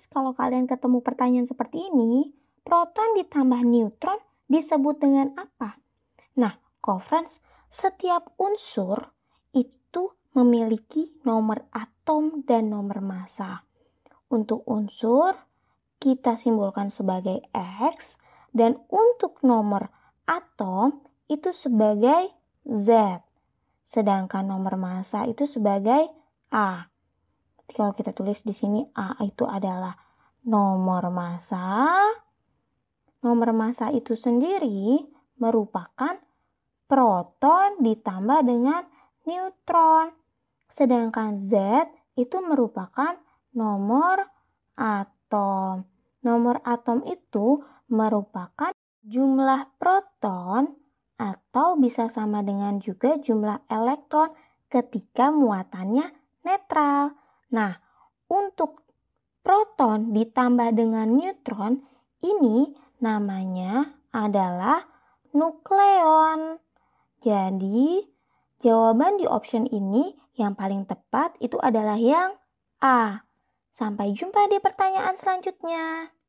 guys, kalau kalian ketemu pertanyaan seperti ini, proton ditambah neutron disebut dengan apa? Nah, Kofrans, setiap unsur itu memiliki nomor atom dan nomor massa. Untuk unsur, kita simbolkan sebagai X, dan untuk nomor atom itu sebagai Z. Sedangkan nomor massa itu sebagai A kalau kita tulis di sini A itu adalah nomor massa. Nomor massa itu sendiri merupakan proton ditambah dengan neutron. Sedangkan Z itu merupakan nomor atom. Nomor atom itu merupakan jumlah proton atau bisa sama dengan juga jumlah elektron ketika muatannya netral. Nah, untuk proton ditambah dengan neutron ini namanya adalah nukleon. Jadi, jawaban di option ini yang paling tepat itu adalah yang A. Sampai jumpa di pertanyaan selanjutnya.